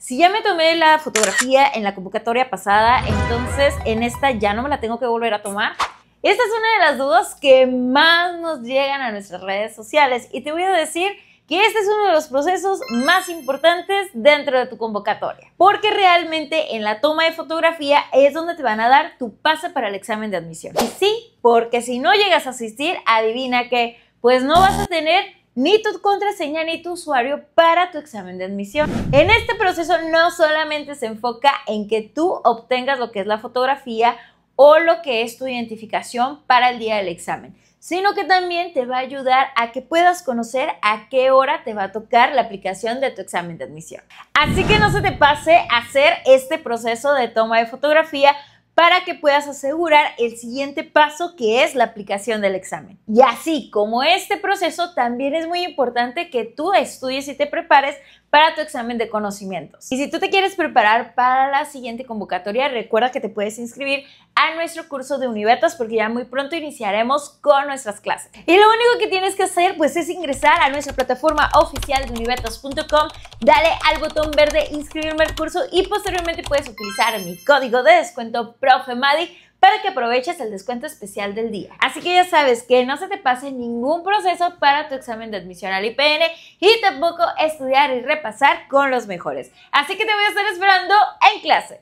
Si ya me tomé la fotografía en la convocatoria pasada, entonces en esta ya no me la tengo que volver a tomar. Esta es una de las dudas que más nos llegan a nuestras redes sociales y te voy a decir que este es uno de los procesos más importantes dentro de tu convocatoria, porque realmente en la toma de fotografía es donde te van a dar tu pase para el examen de admisión. Y sí, porque si no llegas a asistir, adivina que pues no vas a tener ni tu contraseña ni tu usuario para tu examen de admisión. En este proceso no solamente se enfoca en que tú obtengas lo que es la fotografía o lo que es tu identificación para el día del examen, sino que también te va a ayudar a que puedas conocer a qué hora te va a tocar la aplicación de tu examen de admisión. Así que no se te pase hacer este proceso de toma de fotografía para que puedas asegurar el siguiente paso que es la aplicación del examen. Y así como este proceso, también es muy importante que tú estudies y te prepares para tu examen de conocimientos. Y si tú te quieres preparar para la siguiente convocatoria, recuerda que te puedes inscribir a nuestro curso de Univertas porque ya muy pronto iniciaremos con nuestras clases. Y lo único que tienes que hacer pues es ingresar a nuestra plataforma oficial de univertos.com, dale al botón verde inscribirme al curso y posteriormente puedes utilizar mi código de descuento ProfeMadi para que aproveches el descuento especial del día. Así que ya sabes que no se te pase ningún proceso para tu examen de admisión al IPN y tampoco estudiar y repasar con los mejores. Así que te voy a estar esperando en clase.